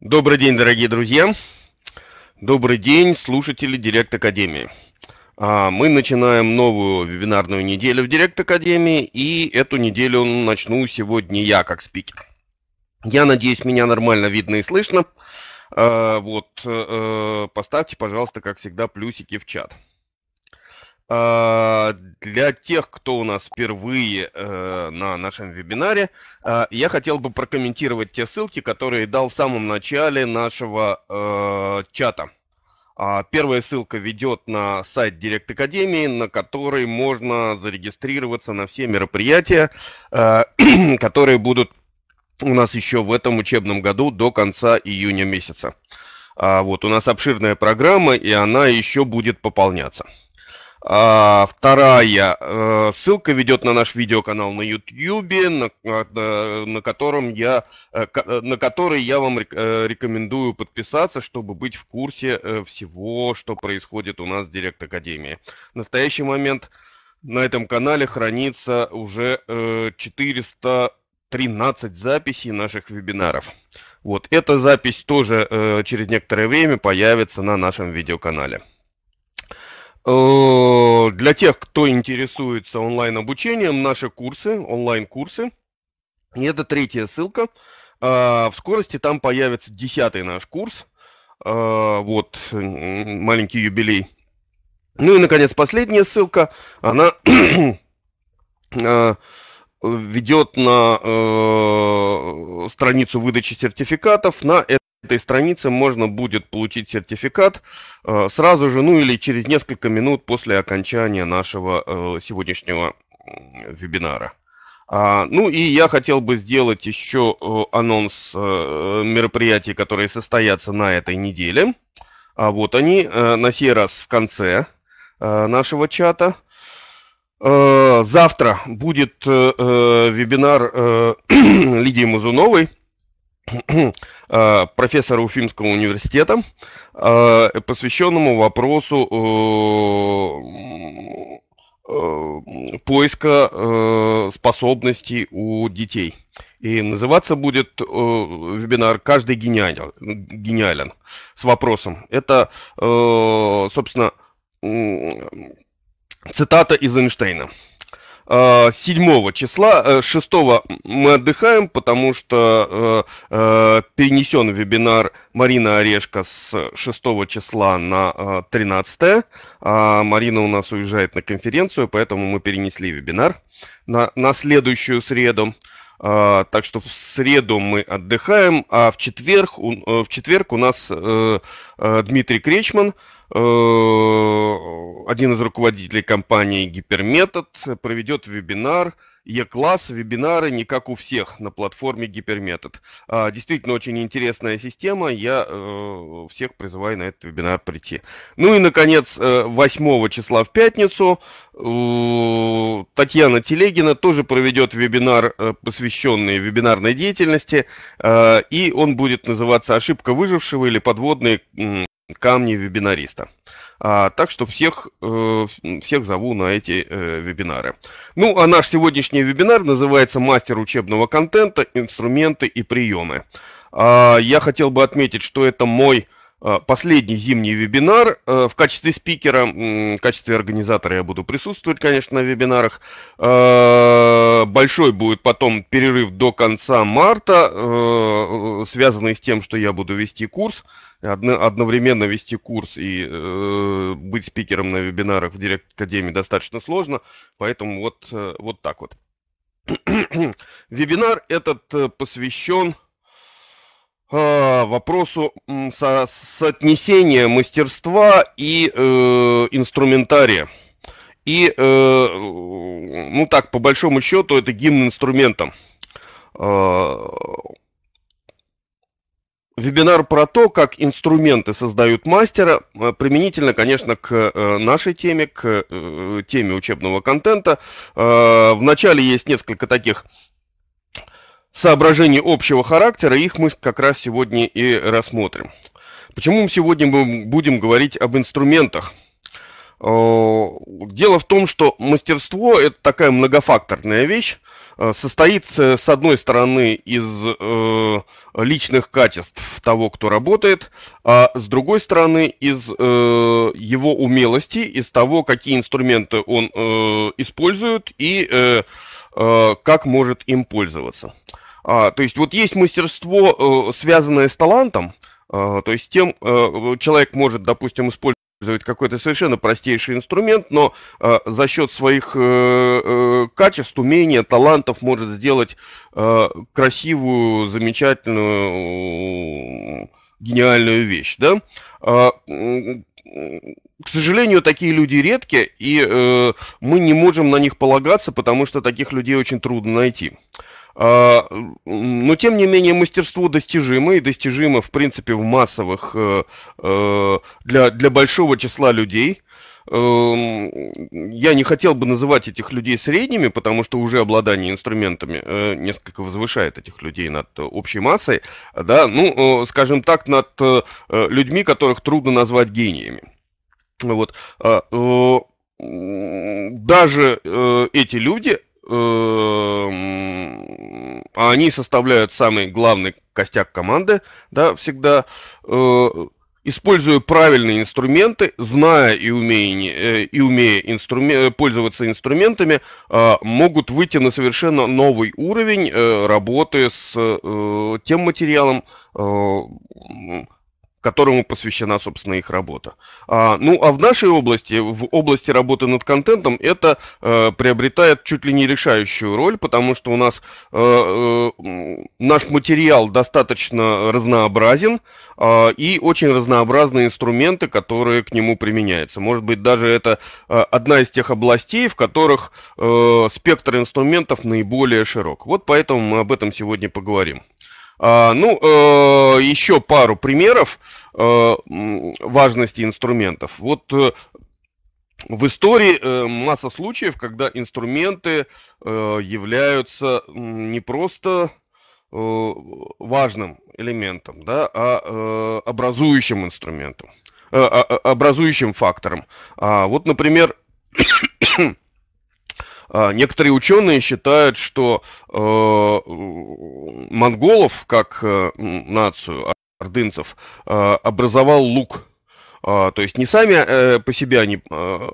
Добрый день, дорогие друзья. Добрый день, слушатели Директ Академии. А, мы начинаем новую вебинарную неделю в Директ Академии, и эту неделю начну сегодня я как спикер. Я надеюсь, меня нормально видно и слышно. А, вот, э, э, поставьте, пожалуйста, как всегда, плюсики в чат. А, для тех, кто у нас впервые э, на нашем вебинаре, а, я хотел бы прокомментировать те ссылки, которые дал в самом начале нашего э, чата. А, первая ссылка ведет на сайт Директ Академии, на который можно зарегистрироваться на все мероприятия, э, которые будут у нас еще в этом учебном году до конца июня месяца. Вот у нас обширная программа, и она еще будет пополняться. А, вторая. Э, ссылка ведет на наш видеоканал на YouTube, на, э, на, котором я, э, на который я вам рекомендую подписаться, чтобы быть в курсе всего, что происходит у нас в Директ Академии. В настоящий момент на этом канале хранится уже 413 записей наших вебинаров. Вот эта запись тоже э, через некоторое время появится на нашем видеоканале. Э, для тех, кто интересуется онлайн-обучением, наши курсы, онлайн-курсы. И это третья ссылка. А, в скорости там появится десятый наш курс. А, вот, маленький юбилей. Ну и, наконец, последняя ссылка. Она а, ведет на э, страницу выдачи сертификатов на это этой странице можно будет получить сертификат э, сразу же, ну или через несколько минут после окончания нашего э, сегодняшнего вебинара. А, ну и я хотел бы сделать еще э, анонс мероприятий, которые состоятся на этой неделе. А вот они на сей раз в конце нашего чата. Завтра будет вебинар Лидии Музуновой. Э, профессора Уфимского университета, э, посвященному вопросу э, поиска способностей у детей. И называться будет э, вебинар «Каждый гениален», гениален с вопросом. Это, э, собственно, э, цитата из Эйнштейна. 7 а, числа, 6 э, мы отдыхаем, потому что э, э, перенесен вебинар Марина Орешка с 6 числа на 13. А Марина у нас уезжает на конференцию, поэтому мы перенесли вебинар на, на следующую среду. А, так что в среду мы отдыхаем, а в четверг, в четверг у нас Дмитрий Кречман, Э, один из руководителей компании Гиперметод проведет вебинар Е-класс, вебинары не как у всех на платформе Гиперметод. А, действительно очень интересная система, я э, всех призываю на этот вебинар прийти. Ну и, наконец, 8 э, числа в пятницу Татьяна Телегина тоже проведет вебинар, посвященный вебинарной деятельности, и он будет называться «Ошибка выжившего» или «Подводные камни вебинариста. А, так что всех, э, всех зову на эти э, вебинары. Ну, а наш сегодняшний вебинар называется «Мастер учебного контента. Инструменты и приемы». А, я хотел бы отметить, что это мой Э, последний зимний вебинар э, в качестве спикера, в качестве организатора я буду присутствовать, конечно, на вебинарах. Э, большой будет потом перерыв до конца марта, связанный с тем, что я буду вести курс, одновременно вести курс и быть спикером на вебинарах в Директ Академии достаточно сложно, поэтому вот, вот так вот. Вебинар этот посвящен а, вопросу со соотнесения мастерства и э, инструментария. И, э, ну так, по большому счету, это гимн инструментам. Э, вебинар про то, как инструменты создают мастера, э, применительно, конечно, к э, нашей теме, к э, теме учебного контента. А, В начале есть несколько таких соображений общего характера, их мы как раз сегодня и рассмотрим. Почему мы сегодня мы будем говорить об инструментах? Э, дело в том, что мастерство – это такая многофакторная вещь, э, состоит, с одной стороны, из э, личных качеств того, кто работает, а с другой стороны, из его умелости, из того, какие инструменты он использует и как может им пользоваться. А, то есть вот есть мастерство, э, связанное с талантом, а, то есть тем э, человек может, допустим, использовать какой-то совершенно простейший инструмент, но э, за счет своих э, э, качеств, умения, талантов может сделать э, красивую, замечательную, гениальную вещь. Да? Э, э, к сожалению, такие люди редки, и э, мы не можем на них полагаться, потому что таких людей очень трудно найти. Э, а, но, тем не менее, мастерство достижимо, и достижимо, в принципе, в массовых, э, э, для, для большого числа людей. Эм, я не хотел бы называть этих людей средними, потому что уже обладание инструментами э, несколько возвышает этих людей над общей массой, да, ну, скажем так, над людьми, которых трудно назвать гениями. Вот. А, даже эти люди а они составляют самый главный костяк команды, да, всегда, э, используя правильные инструменты, зная и умея, э, и умея инструмен, э, пользоваться инструментами, э, могут выйти на совершенно новый уровень э, работы с э, тем материалом, э, которому посвящена, собственно, их работа. А, ну, а в нашей области, в области работы над контентом, это э, приобретает чуть ли не решающую роль, потому что у нас э, э, наш материал достаточно разнообразен э, и очень разнообразные инструменты, которые к нему применяются. Может быть, даже это э, одна из тех областей, в которых э, спектр инструментов наиболее широк. Вот поэтому мы об этом сегодня поговорим. А, ну, э, еще пару примеров э, важности инструментов. Вот э, в истории масса случаев, когда инструменты являются не просто важным элементом, да, а образующим инструментом, а, образующим фактором. А, вот, например, а, некоторые ученые считают, что э, монголов как э, нацию, ордынцев, э, образовал лук. А, то есть не сами по себе они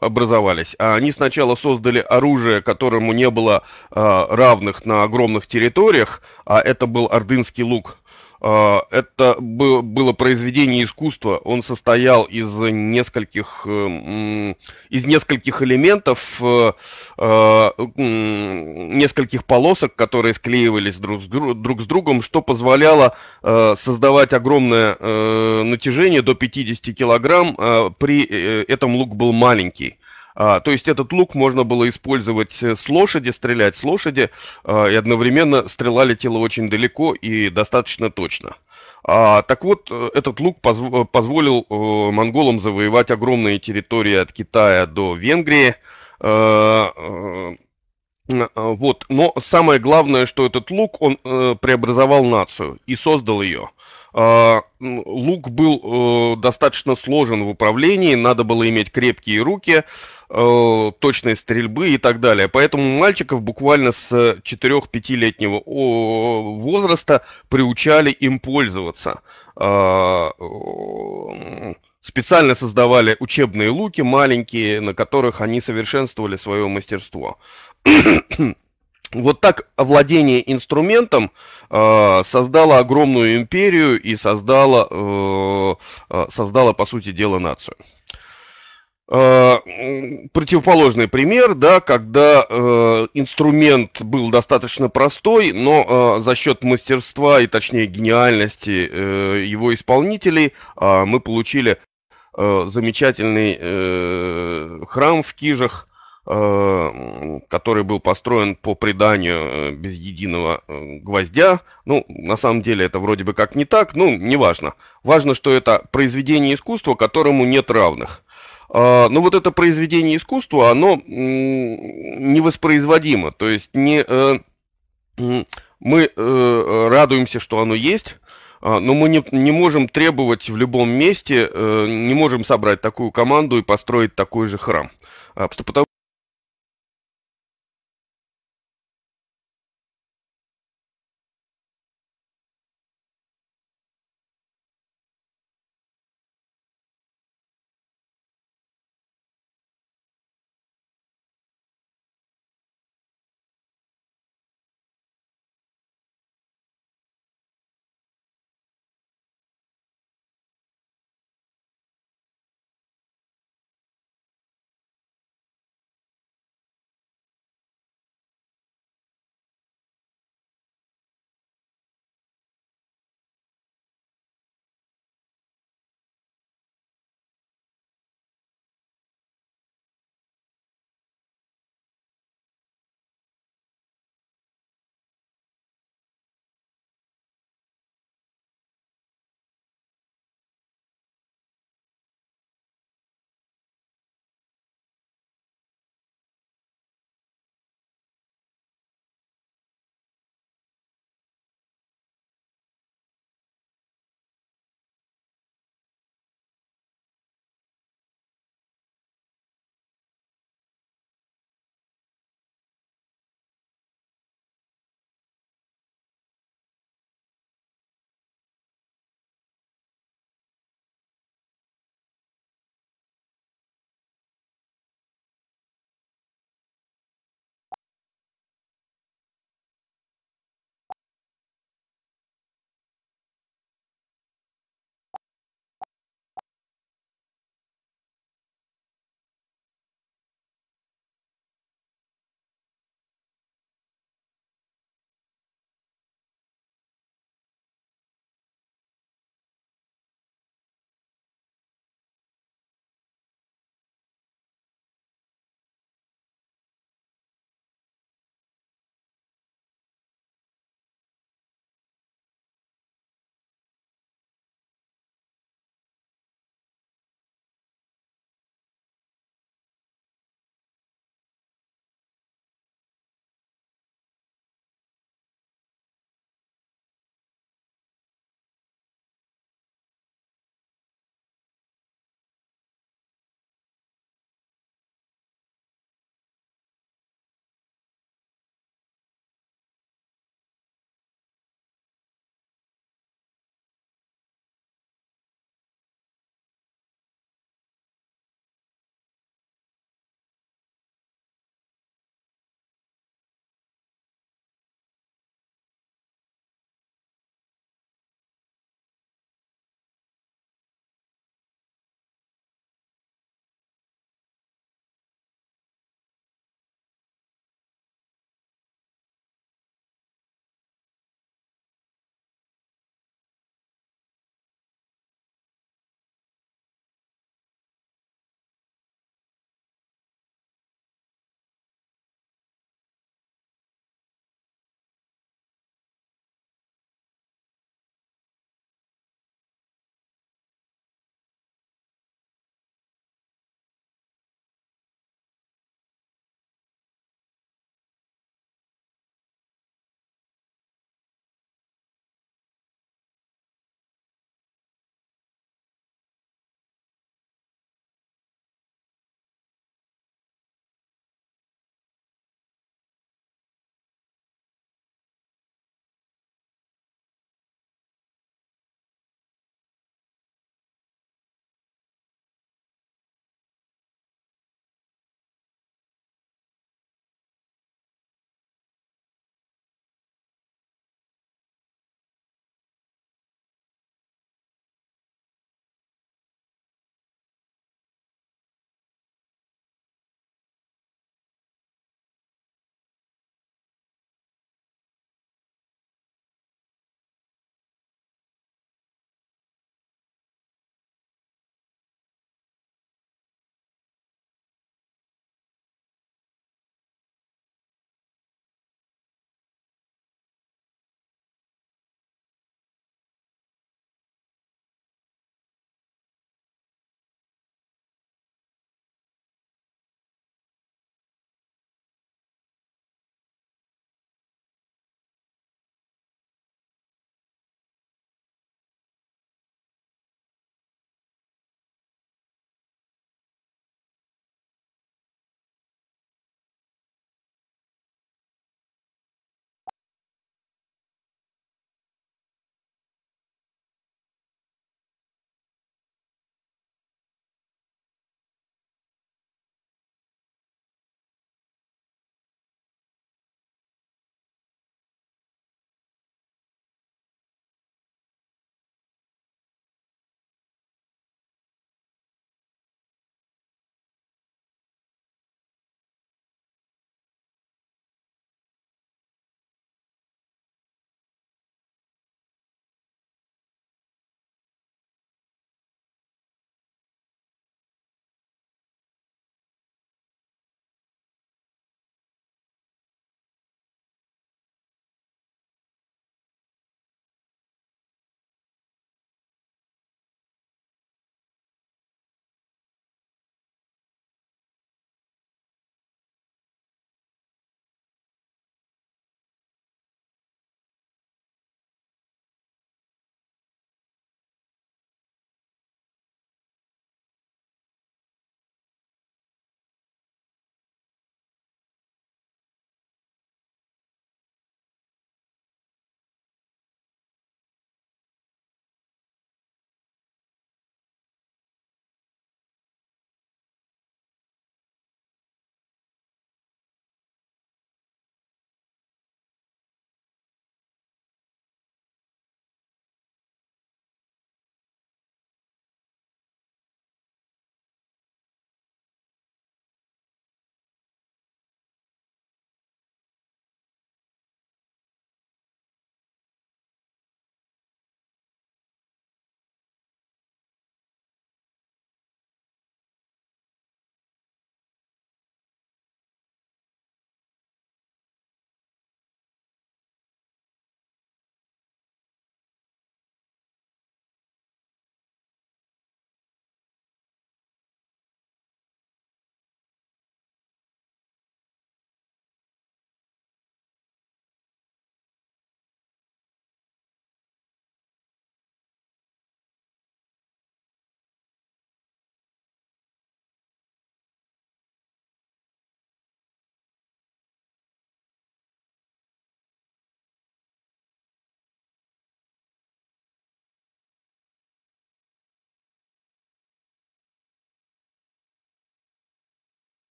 образовались, а они сначала создали оружие, которому не было равных на огромных территориях, а это был ордынский лук – а, это было произведение искусства. Он состоял из нескольких, э, из нескольких элементов, э, э, нескольких полосок, которые склеивались друг с, друг с другом, что позволяло создавать огромное натяжение до 50 килограмм. А, при этом лук был маленький. А, то есть этот лук можно было использовать э, с лошади, стрелять с лошади, а, и одновременно стрела летела очень далеко и достаточно точно. А, так вот, э, этот лук позв- э, позволил э, монголам завоевать огромные территории от Китая до Венгрии. Э, э, вот. Но самое главное, что этот лук, он э, преобразовал нацию и создал ее. А, лук был достаточно сложен в управлении, надо было иметь крепкие руки, э, точной стрельбы и так далее. Поэтому мальчиков буквально с 4-5-летнего возраста приучали им пользоваться. Э, э, специально создавали учебные луки маленькие, на которых они совершенствовали свое мастерство. Вот так овладение инструментом э, создало огромную империю и создало, э, э создало, по сути дела, нацию. Э, противоположный пример, да, когда э, инструмент был достаточно простой, но э, за счет мастерства и, точнее, гениальности э, его исполнителей э, мы получили э, замечательный э, храм в Кижах, э, который был построен по преданию э, без единого э, гвоздя. Ну, на самом деле это вроде бы как не так, ну, неважно. Важно, что это произведение искусства, которому нет равных – а, но ну, вот это произведение искусства, оно невоспроизводимо. То есть не, э, мы э, радуемся, что оно есть, а, но мы не, не можем требовать в любом месте, э, не можем собрать такую команду и построить такой же храм. А, потому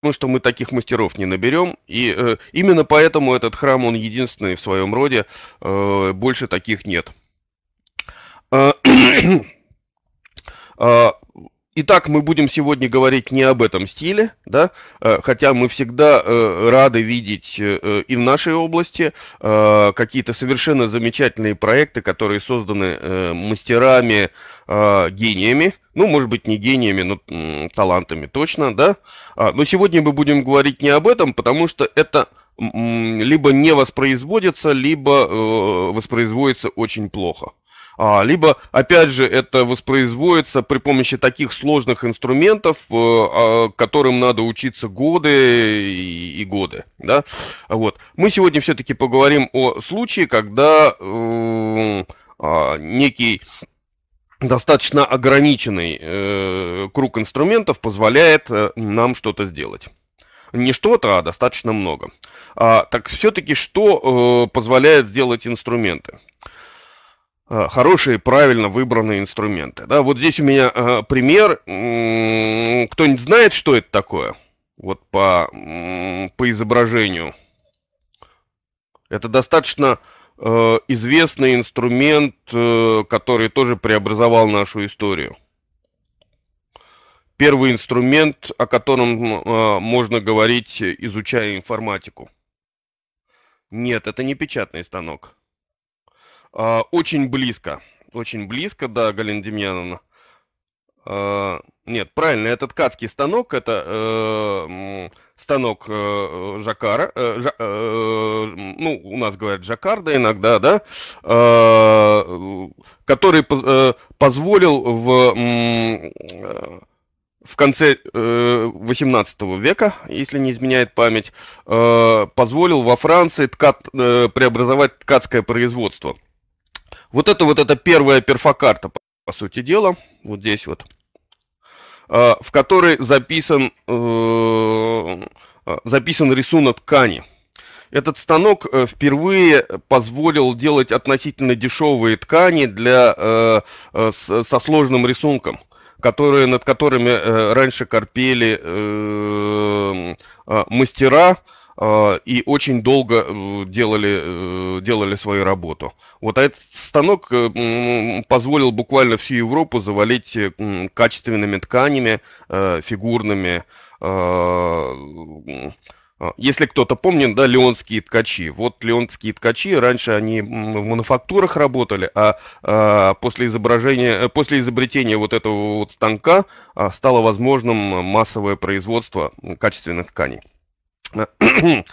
потому ну, что мы таких мастеров не наберем. И э, именно поэтому этот храм, он единственный в своем роде. Э, больше таких нет. Э, э, Итак, мы будем сегодня говорить не об этом стиле, да, э, хотя мы всегда э, рады видеть э, и в нашей области какие-то совершенно замечательные проекты, которые созданы мастерами, гениями, ну, может быть, не гениями, но талантами точно, да. А, но сегодня мы будем говорить не об этом, потому что это либо не воспроизводится, либо воспроизводится очень плохо. А, либо, опять же, это воспроизводится при помощи таких сложных инструментов, э, а, которым надо учиться годы и годы. Да? Вот. Мы сегодня все-таки поговорим о случае, когда а, некий достаточно ограниченный э, круг инструментов позволяет э, нам что-то сделать. Не что-то, а достаточно много. А, так все-таки что э, позволяет сделать инструменты? Э, хорошие, правильно выбранные инструменты. Да, вот здесь у меня э, пример. Кто-нибудь знает, что это такое? Вот по, по изображению. Это достаточно э, известный инструмент, э, который тоже преобразовал нашу историю. Первый инструмент, о котором э, можно говорить, изучая информатику. Нет, это не печатный станок. А, очень близко. Очень близко, да, Галина Демьяновна. А, нет, правильно, это ткацкий станок, это э, станок э, Жакара, э, ну, у нас говорят Жакарда иногда, да, а, который позволил в в конце э, 18 века, если не изменяет память, э, позволил во Франции ткат, э, преобразовать ткацкое производство. Вот это вот эта первая перфокарта, по сути дела, вот здесь вот, а, в которой записан, э, а, записан рисунок ткани. Этот станок э, впервые позволил делать относительно дешевые ткани для, э, со сложным рисунком которые, над которыми э, раньше корпели э, э, мастера, а, и очень долго э, делали, э, делали свою работу. Вот а этот станок э, позволил буквально всю Европу завалить качественными тканями, фигурными. Если кто-то помнит, да, леонские ткачи. Вот леонские ткачи, раньше они в мануфактурах работали, а, а после, изображения, после изобретения вот этого вот станка а, стало возможным массовое производство качественных тканей.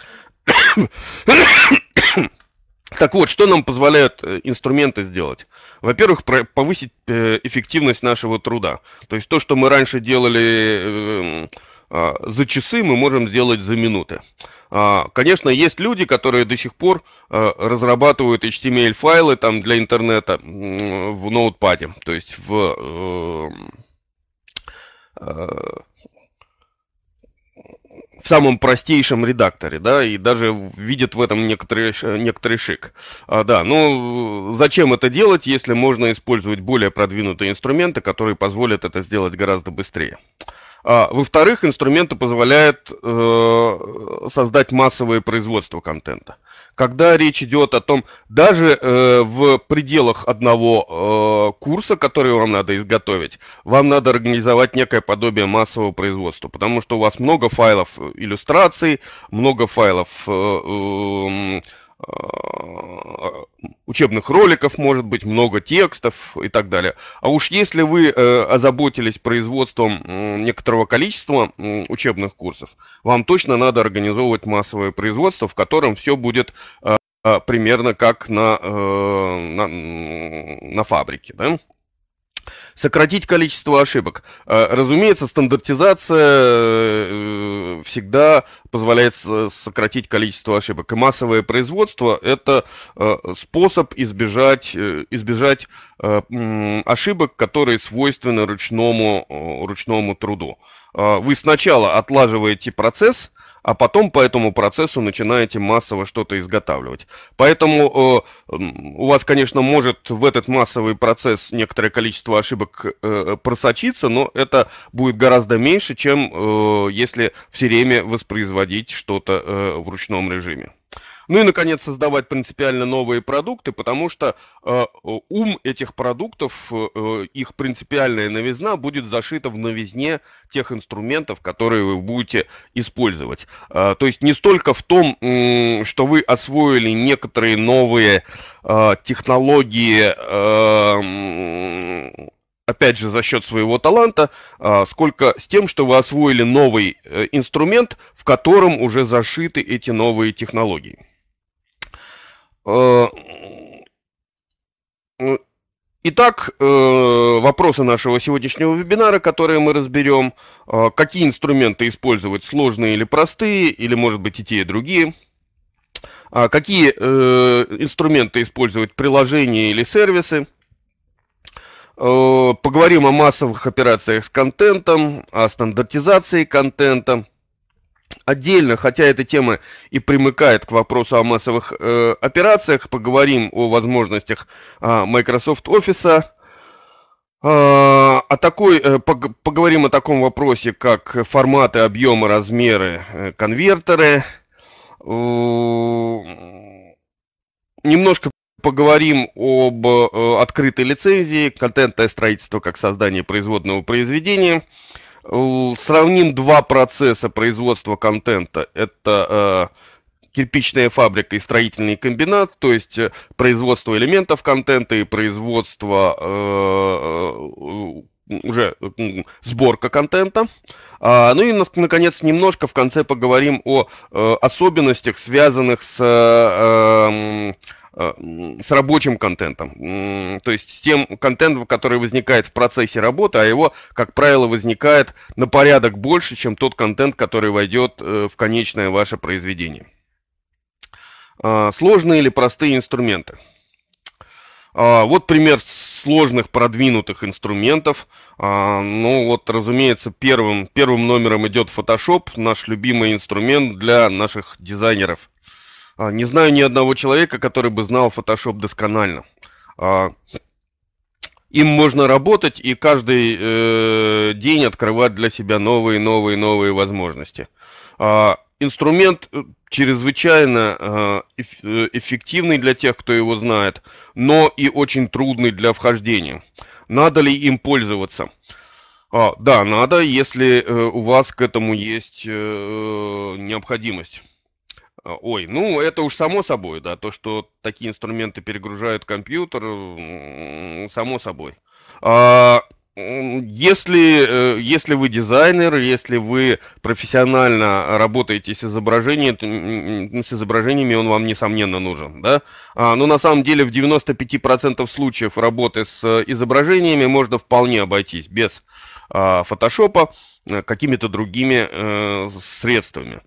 Так вот, что нам позволяют э, инструменты сделать? Во-первых, повысить э, эффективность нашего труда. То есть то, что мы раньше делали э, а, за часы, мы можем сделать за минуты. А, конечно, есть люди, которые до сих пор разрабатывают HTML-файлы эм там для интернета в ноутпаде, то есть в в самом простейшем редакторе, да, и даже видят в этом некоторый, некоторый шик. А, да, но ну, зачем это делать, если можно использовать более продвинутые инструменты, которые позволят это сделать гораздо быстрее? А, во-вторых, инструменты позволяют э, создать массовое производство контента. Когда речь идет о том, даже э, в пределах одного э, курса, который вам надо изготовить, вам надо организовать некое подобие массового производства, потому что у вас много файлов э, иллюстраций, много файлов... Э, э, Э, учебных роликов, может быть, много текстов и так далее. А уж если вы э, озаботились производством некоторого количества учебных курсов, вам точно надо организовывать массовое производство, в котором все будет э, примерно как на, на, на фабрике. Да? Сократить количество ошибок. Э, разумеется, стандартизация э, всегда позволяет сократить количество ошибок. И массовое производство – это э, способ избежать, избежать ошибок, которые свойственны ручному, ручному труду. Вы сначала отлаживаете процесс – а потом по этому процессу начинаете массово что-то изготавливать. Поэтому э, у вас, конечно, может в этот массовый процесс некоторое количество ошибок э, просочиться, но это будет гораздо меньше, чем э, если все время воспроизводить что-то э, в ручном режиме. Ну и, наконец, создавать принципиально новые продукты, потому что э, э ум этих продуктов, э, э, их принципиальная новизна будет зашита в новизне тех инструментов, которые вы будете использовать. Э, то есть не столько в том, э, что вы освоили некоторые новые э, технологии, э, опять же, за счет своего таланта, э, сколько с тем, что вы освоили новый инструмент, в котором уже зашиты эти новые технологии. Э, итак, э, вопросы нашего сегодняшнего вебинара, которые мы разберем. Э, какие инструменты использовать, сложные или простые, или, может быть, и те, и другие. А какие инструменты использовать, приложения или сервисы. Поговорим о массовых операциях с контентом, о стандартизации контента отдельно, хотя эта тема и примыкает к вопросу о массовых э, операциях, поговорим о возможностях э, Microsoft Office. о а, а такой, э, поговорим о таком вопросе, как форматы, объемы, размеры, э, конвертеры. Немножко поговорим об э, открытой лицензии, контентное строительство как создание производного произведения. Сравним два процесса производства контента. Это э, кирпичная фабрика и строительный комбинат, то есть э, производство элементов контента и производство э, э уже сборка контента. А, ну и, наконец, немножко в конце поговорим о э, особенностях, связанных с э, эм, Э, с рабочим контентом, то есть с тем контентом, который возникает в процессе работы, а его, как правило, возникает на порядок больше, чем тот контент, который войдет э, в конечное ваше произведение. А, сложные или простые инструменты? А, вот пример сложных продвинутых инструментов. А, ну вот, разумеется, первым, первым номером идет Photoshop, наш любимый инструмент для наших дизайнеров – а, не знаю ни одного человека, который бы знал Photoshop досконально. А, им можно работать и каждый э, день открывать для себя новые, новые, новые возможности. А, инструмент э, чрезвычайно э, эффективный для тех, кто его знает, но и очень трудный для вхождения. Надо ли им пользоваться? А, да, надо, если э, у вас к этому есть э, необходимость. Э, ой, ну это уж само собой, да, то, что такие инструменты перегружают компьютер, само собой. А, если, э, если вы дизайнер, если вы профессионально работаете с, изображением, с изображениями, он вам, несомненно, нужен. Да? А, Но ну, на самом деле в 95% случаев работы с э, изображениями можно вполне обойтись без а, фотошопа, какими-то другими средствами.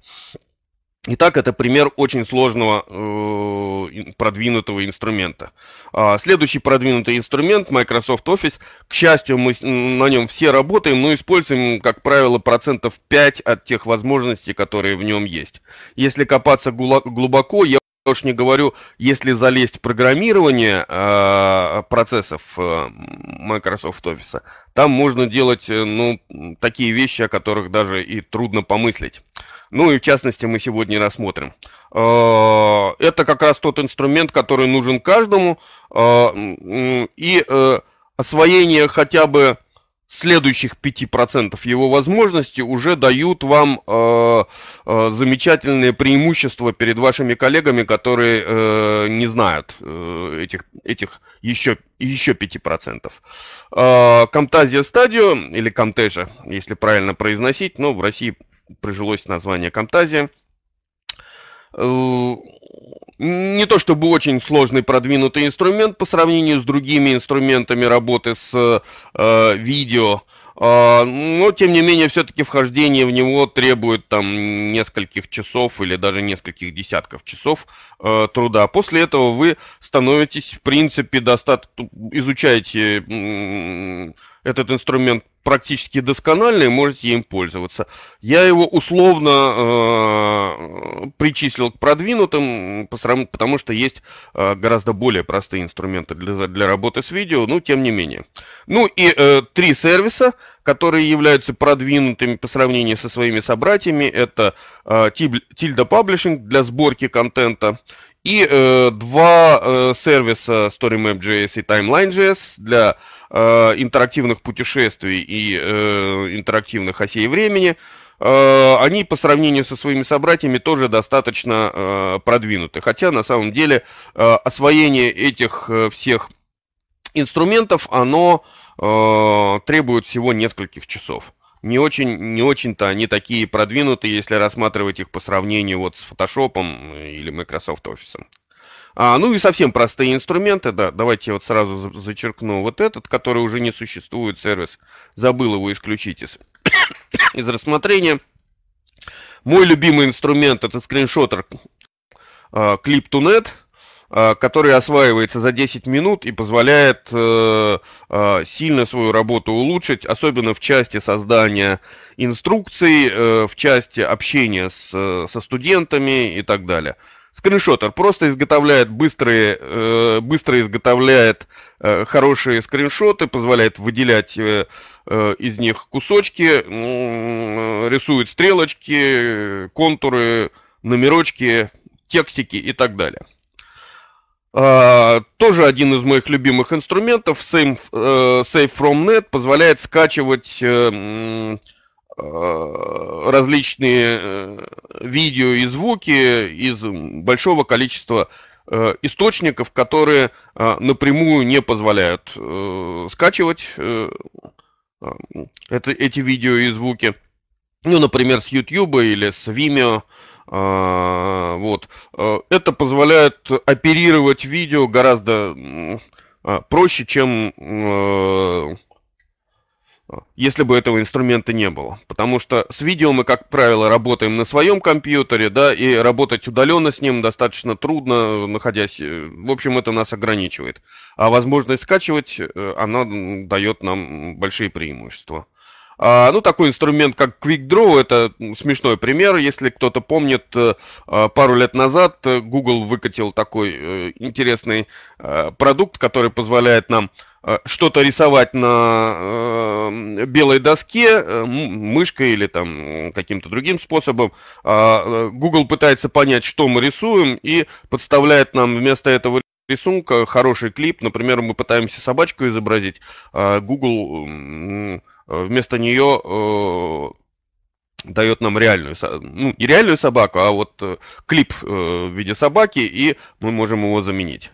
Итак, это пример очень сложного э, продвинутого инструмента. А, следующий продвинутый инструмент Microsoft Office. К счастью, мы на нем все работаем, но используем, как правило, процентов 5 от тех возможностей, которые в нем есть. Если копаться глубоко, я уж не говорю, если залезть в программирование а, процессов э, Microsoft Office, там можно делать э, ну, такие вещи, о которых даже и трудно помыслить. Ну и в частности мы сегодня рассмотрим. Э, это как раз тот инструмент, который нужен каждому. Э, и э, освоение хотя бы следующих 5% его возможности уже дают вам замечательные преимущества перед вашими коллегами, которые не знают этих, этих еще, еще 5%. Э, Camtasia Stadio, или Camtasia, если правильно произносить, но в России прижилось название Камтазия. Э, не то чтобы очень сложный продвинутый инструмент по сравнению с другими инструментами работы с э, видео, э, но тем не менее все-таки вхождение в него требует там нескольких часов или даже нескольких десятков часов э, труда. После этого вы становитесь в принципе достаточно изучаете э, этот инструмент практически доскональный, можете им пользоваться. Я его условно э, причислил к продвинутым, потому что есть э, гораздо более простые инструменты для, для работы с видео, но тем не менее. Ну и э, три сервиса, которые являются продвинутыми по сравнению со своими собратьями, это э, Tilda Publishing для сборки контента, и э, два э, сервиса StoryMap.js и Timeline.js для э, интерактивных путешествий и э, интерактивных осей времени. Э, они по сравнению со своими собратьями тоже достаточно э, продвинуты. Хотя на самом деле э, освоение этих э, всех инструментов, оно э, требует всего нескольких часов не очень, не очень-то они такие продвинутые, если рассматривать их по сравнению вот с Photoshop или Microsoft Office. А, ну и совсем простые инструменты, да, давайте я вот сразу зачеркну вот этот, который уже не существует, сервис, забыл его исключить из, из рассмотрения. Мой любимый инструмент это скриншотер Clip2Net, а, Э, который осваивается за 10 минут и позволяет э, э, сильно свою работу улучшить, особенно в части создания инструкций, в части общения с, со студентами и так далее. Скриншотер просто изготовляет быстрые, быстро изготовляет хорошие скриншоты, позволяет выделять из них кусочки, рисует стрелочки, контуры, номерочки, текстики и так далее. А, тоже один из моих любимых инструментов, Save, uh, э, Save from Net, позволяет скачивать uh, различные видео и звуки из большого количества источников, которые напрямую не позволяют скачивать это, эти видео и звуки. Ну, например, с YouTube или с Vimeo – а, вот. Э, это позволяет оперировать видео гораздо а, проще, чем э, если бы этого инструмента не было. Потому что с видео мы, как правило, работаем на своем компьютере, да, и работать удаленно с ним достаточно трудно, находясь... Э, в общем, это нас ограничивает. А возможность скачивать, она дает нам большие преимущества. А, ну, такой инструмент, как Quick Draw, это смешной пример. Если кто-то помнит, э, а, пару лет назад э, Google выкатил такой э, интересный продукт, который позволяет нам что-то рисовать на белой доске мышкой или там каким-то другим способом. А, Google пытается понять, что мы рисуем и подставляет нам вместо этого рисунка, хороший клип. Например, мы пытаемся собачку изобразить. А Google э, вместо нее э, дает нам реальную, ну, не реальную собаку, а вот э, клип в виде собаки, и мы можем его заменить.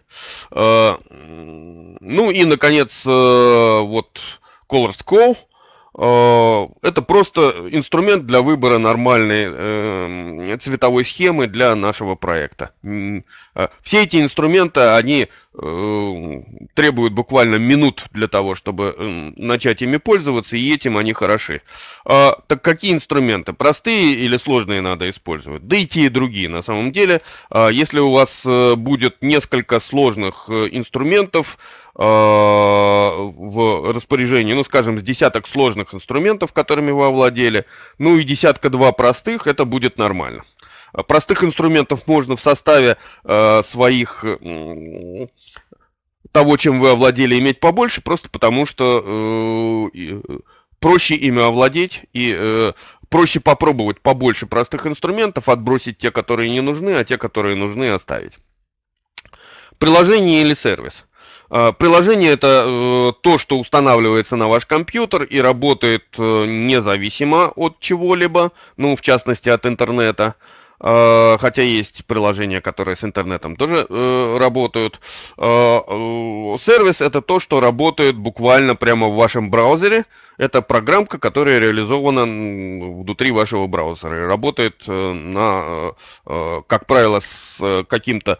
ну и, наконец, вот Color Call. Э, это просто инструмент для выбора нормальной эм, цветовой схемы для нашего проекта. Э, все эти инструменты, они Э, требуют буквально минут для того, чтобы э, начать ими пользоваться, и этим они хороши. А, так какие инструменты? Простые или сложные надо использовать? Да и те, и другие. На самом деле, а, если у вас э, будет несколько сложных инструментов, а, в распоряжении, ну, скажем, с десяток сложных инструментов, которыми вы овладели, ну и десятка-два простых, это будет нормально. Простых инструментов можно в составе э, своих э, того, чем вы овладели, иметь побольше, просто потому что э, э, проще ими овладеть и э, проще попробовать побольше простых инструментов, отбросить те, которые не нужны, а те, которые нужны, оставить. Приложение или сервис. Э, приложение это э, то, что устанавливается на ваш компьютер и работает независимо от чего-либо, ну, в частности, от интернета. А, хотя есть приложения, которые с интернетом тоже э, работают. А, э, сервис это то, что работает буквально прямо в вашем браузере. Это программка, которая реализована внутри вашего браузера. работает э, на, как правило, с каким-то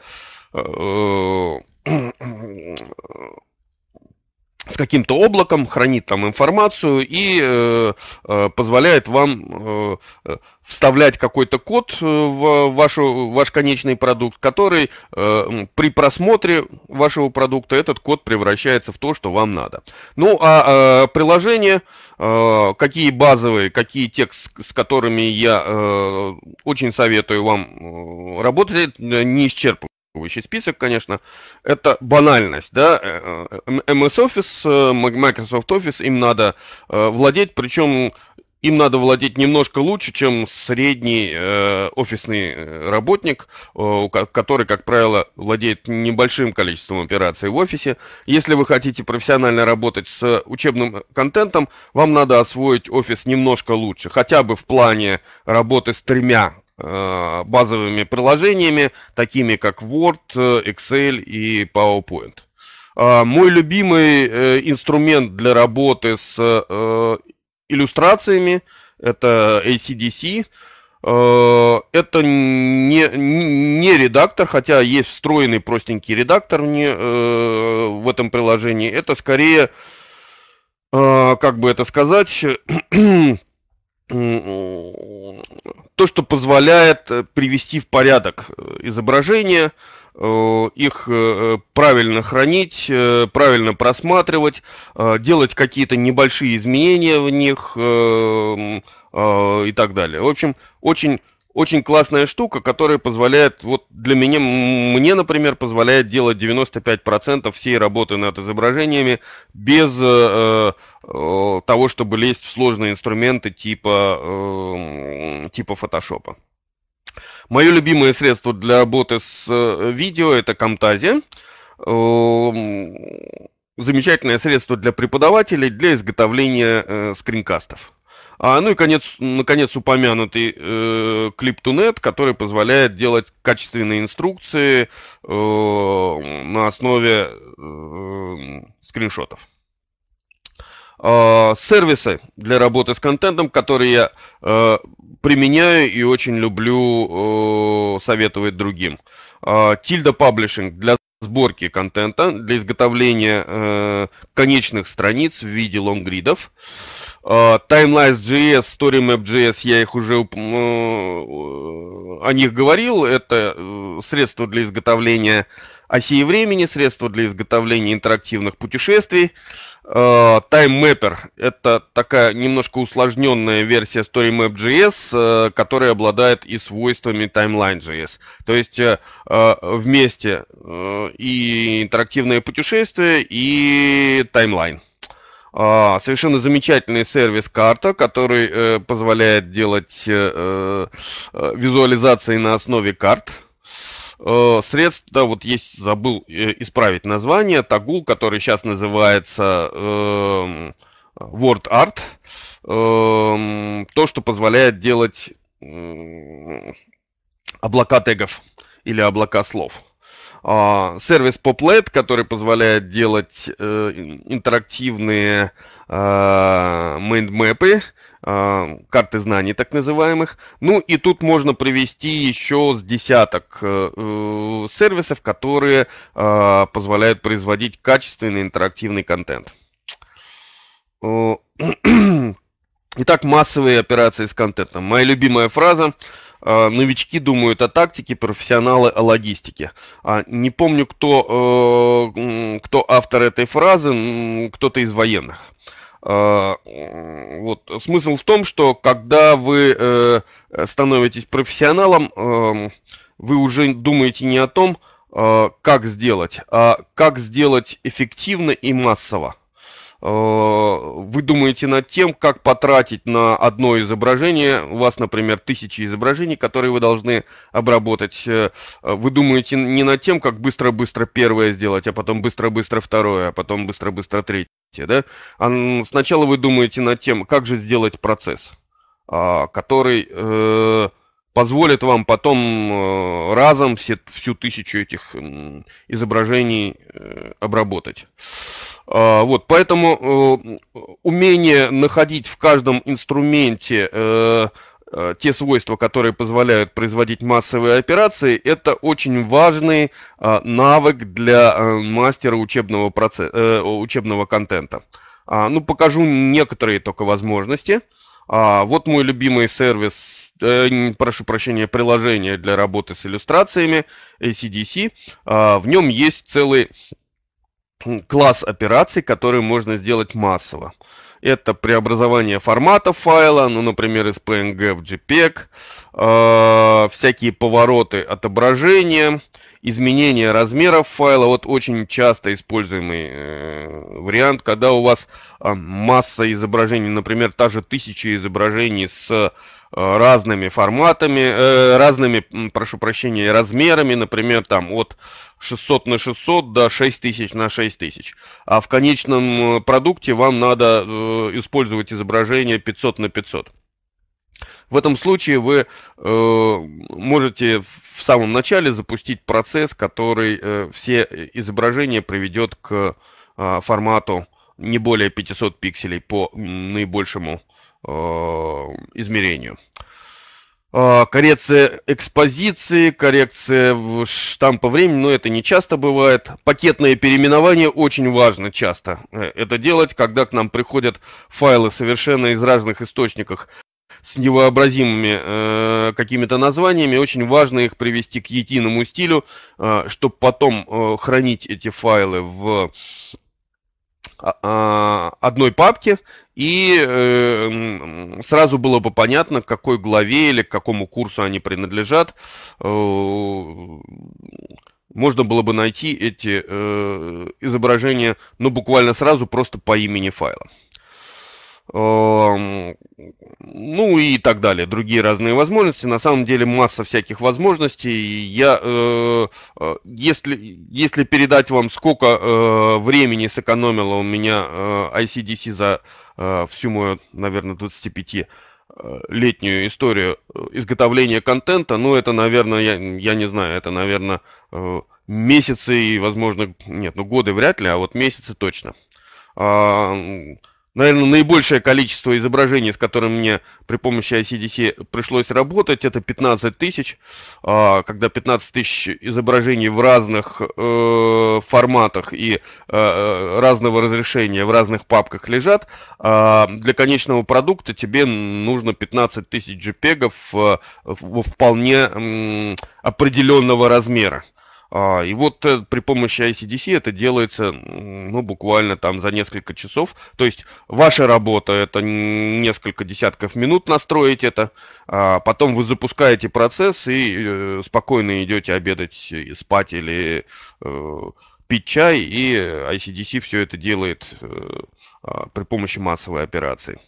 с каким-то облаком, хранит там информацию и э, э, позволяет вам э, э вставлять какой-то код э, в вашу, ваш конечный продукт, который э, при просмотре вашего продукта этот код превращается в то, что вам надо. Ну а э, приложение, э, какие базовые, какие текст, с которыми я э, очень советую вам э, работать, не исчерпываю существующий список, конечно, это банальность, да, э, э, MS Office, э, Microsoft Office, им надо владеть, причем им надо владеть немножко лучше, чем средний э, офисный работник, э, который, как правило, владеет небольшим количеством операций в офисе. Если вы хотите профессионально работать с учебным контентом, вам надо освоить офис немножко лучше, хотя бы в плане работы с тремя Э, базовыми приложениями, такими как Word, Excel и PowerPoint. А, мой любимый э, инструмент для работы с э, иллюстрациями это ACDC. Это не, не редактор, хотя есть встроенный простенький редактор не, в этом приложении. Это скорее, как бы это сказать, то, что позволяет э, привести в порядок э, изображения, э, их правильно хранить, правильно просматривать, делать какие-то небольшие изменения в них и так далее. В общем, очень очень классная штука, которая позволяет, вот для меня, мне, например, позволяет делать 95% всей работы над изображениями без э, э, того, чтобы лезть в сложные инструменты типа, э, типа фотошопа. Мое любимое средство для работы с э, видео это Camtasia. Эм, замечательное средство для преподавателей для изготовления э, скринкастов. А, ну и, конец, наконец, упомянутый э, ClipToNet, который позволяет делать качественные инструкции э, на основе э, скриншотов. Э, сервисы для работы с контентом, которые я э, применяю и очень люблю э, советовать другим. Тильда Publishing для сборки контента для изготовления э, конечных страниц в виде лонгридов. Э, Timelines.js, StoryMap.js, я их уже э, о них говорил. Это э, средство для изготовления э, оси и времени, средства для изготовления интерактивных путешествий. Э, Time Mapper — это такая немножко усложненная версия StoryMap.js, э, которая обладает и свойствами Timeline.js. То есть э, вместе и интерактивное путешествие, и таймлайн. совершенно замечательный сервис карта, который позволяет делать визуализации на основе карт э, средств, да, вот есть, забыл э, исправить название, тагул, который сейчас называется э, Word э, то, что позволяет делать э, облака тегов или облака слов. Uh, сервис Poplet, который позволяет делать uh, интерактивные uh, э, майндмэпы, а, карты знаний так называемых. Ну и тут можно привести еще с десяток э, э сервисов, которые э, позволяют производить качественный интерактивный контент. Итак, массовые операции с контентом. Моя любимая фраза. А, Новички думают о тактике, профессионалы о логистике. Не помню, кто, э, кто автор этой фразы, кто-то из военных. А, вот. Смысл в том, что когда вы э, становитесь профессионалом, эм, вы уже думаете не о том, а, как сделать, а как сделать эффективно и массово. Э, вы думаете над тем, как потратить на одно изображение, у вас, например, тысячи изображений, которые вы должны обработать, э, вы думаете не над тем, как быстро-быстро первое сделать, а потом быстро-быстро второе, а потом быстро-быстро третье, да? А сначала вы думаете над тем, как же сделать процесс, а, который э, позволит вам потом разом все, всю тысячу этих изображений обработать. А, вот, поэтому э, умение находить в каждом инструменте э, э, те свойства, которые позволяют производить массовые операции, это очень важный а, навык для мастера учебного, процесса, учебного контента. А, ну, покажу некоторые только возможности. Вот мой любимый сервис прошу прощения, приложение для работы с иллюстрациями ACDC. В нем есть целый класс операций, которые можно сделать массово. Это преобразование формата файла, ну, например, из PNG в JPEG, э, всякие повороты отображения изменение размеров файла, вот очень часто используемый э, вариант, когда у вас а, масса изображений, например, та же тысяча изображений с а, разными форматами, э, разными, прошу прощения, размерами, например, там от 600 на 600 до 6000 на 6000. А в конечном э, продукте вам надо использовать изображение 500 на 500. В этом случае вы э, можете в самом начале запустить процесс, который э, все изображения приведет к э, формату не более 500 пикселей по наибольшему э, измерению. Э, коррекция экспозиции, коррекция штампа времени, но это не часто бывает. Пакетное переименование очень важно часто э, это делать, когда к нам приходят файлы совершенно из разных источников с невообразимыми э, какими-то названиями. Очень важно их привести к единому стилю, э, чтобы потом э, хранить эти файлы в а, а, одной папке и э, сразу было бы понятно, к какой главе или к какому курсу они принадлежат. Э, можно было бы найти эти э, изображения, ну, буквально сразу, просто по имени файла. Эм, ну и так далее, другие разные возможности. На самом деле масса всяких возможностей. Я, э, э, если, если передать вам, сколько э, времени сэкономило у меня э, ICDC за всю мою, наверное, 25 летнюю историю изготовления контента, ну это, наверное, я, я не знаю, это, наверное, месяцы и, возможно, нет, ну годы вряд ли, а вот месяцы точно наверное, наибольшее количество изображений, с которым мне при помощи ICDC пришлось работать, это 15 тысяч, а, когда 15 тысяч изображений в разных э, форматах и э, разного разрешения в разных папках лежат. А, для конечного продукта тебе нужно 15 тысяч JPEG э, во вполне определенного размера. А, и вот э, при помощи ICDC это делается ну, буквально там за несколько часов. То есть ваша работа это несколько десятков минут настроить это, а потом вы запускаете процесс и э, спокойно идете обедать, спать или э, пить чай, и ICDC все это делает а, при помощи массовой операции.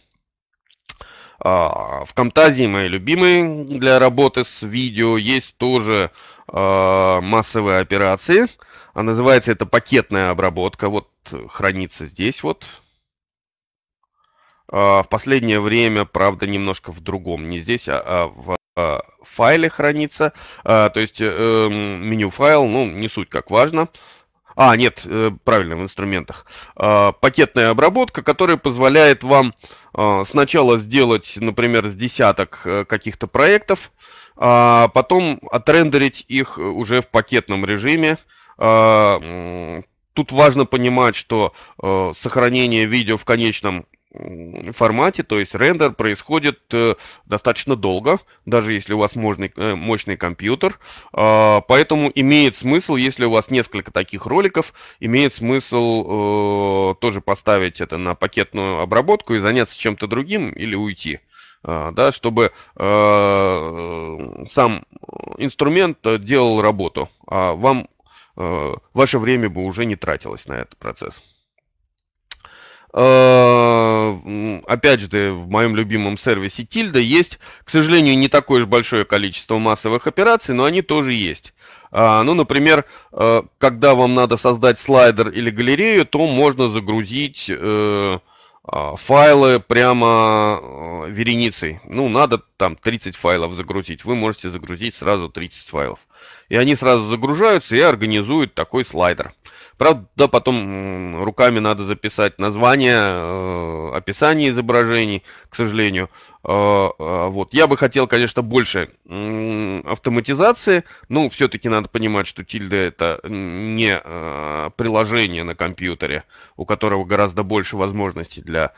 А, в Камтазии, мои любимые для работы с видео, есть тоже Э, массовые операции. А называется это пакетная обработка. Вот э, хранится здесь вот. А, в последнее время, правда, немножко в другом. Не здесь, а, а в а, файле хранится. То есть э, меню файл, ну, не суть как важно. А, нет, э, правильно, в инструментах. А, пакетная обработка, которая позволяет вам а, сначала сделать, например, с десяток э, каких-то проектов, а потом отрендерить их э, уже в пакетном режиме. А, тут важно понимать, что сохранение видео в конечном формате, то есть рендер происходит э, достаточно долго, даже если у вас мощный, э, мощный компьютер. А, поэтому имеет смысл, если у вас несколько таких роликов, имеет смысл э, тоже поставить это на пакетную обработку и заняться чем-то другим или уйти а, да, чтобы э, сам инструмент делал работу, а вам э, ваше время бы уже не тратилось на этот процесс. Э, опять же, в моем любимом сервисе Тильда есть, к сожалению, не такое же большое количество массовых операций, но они тоже есть. А, ну, например, э, когда вам надо создать слайдер или галерею, то можно загрузить э, а, файлы прямо вереницей. Ну, надо там 30 файлов загрузить. Вы можете загрузить сразу 30 файлов и они сразу загружаются и организуют такой слайдер. Правда, потом руками надо записать название, э, описание изображений, к сожалению. Э, э, вот. Я бы хотел, конечно, больше автоматизации, но все-таки надо понимать, что тильда это не приложение на компьютере, у которого гораздо больше возможностей для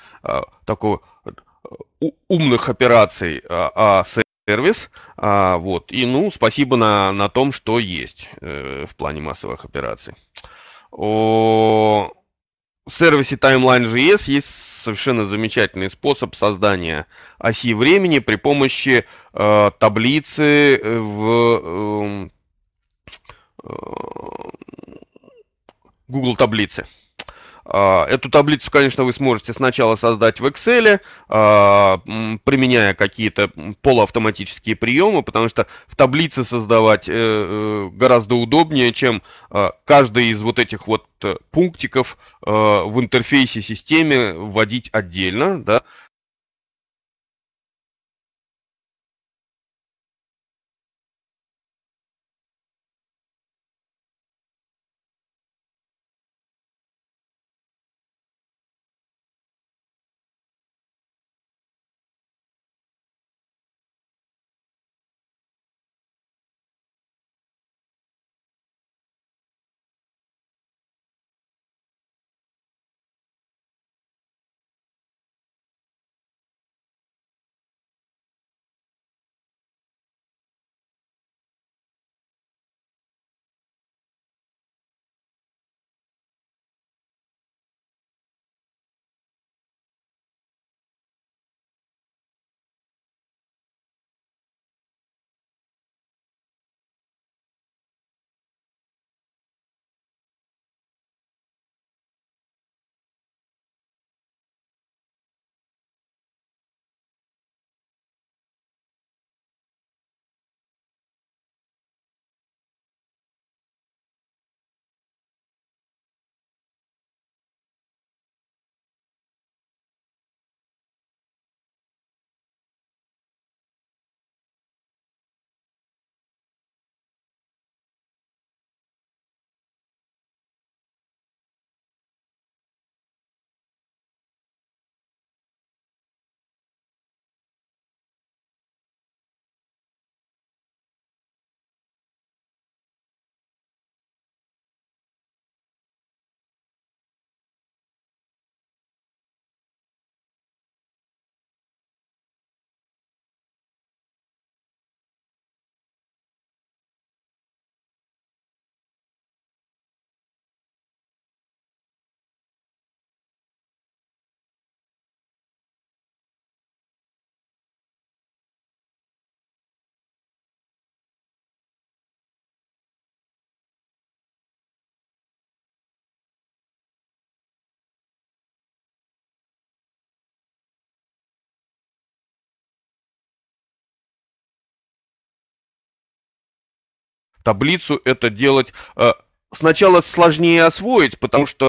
такого умных операций, а, а сервис. А, вот. И, ну, спасибо на, на том, что есть э, в плане массовых операций. О сервисе Timeline.js есть совершенно замечательный способ создания оси времени при помощи э, таблицы в эм, э, Google таблицы. А, эту таблицу, конечно, вы сможете сначала создать в Excel, а, применяя какие-то полуавтоматические приемы, потому что в таблице создавать э, э, гораздо удобнее, чем а, каждый из вот этих вот э, пунктиков в интерфейсе системе вводить отдельно. Да? таблицу это делать э, сначала сложнее освоить, потому что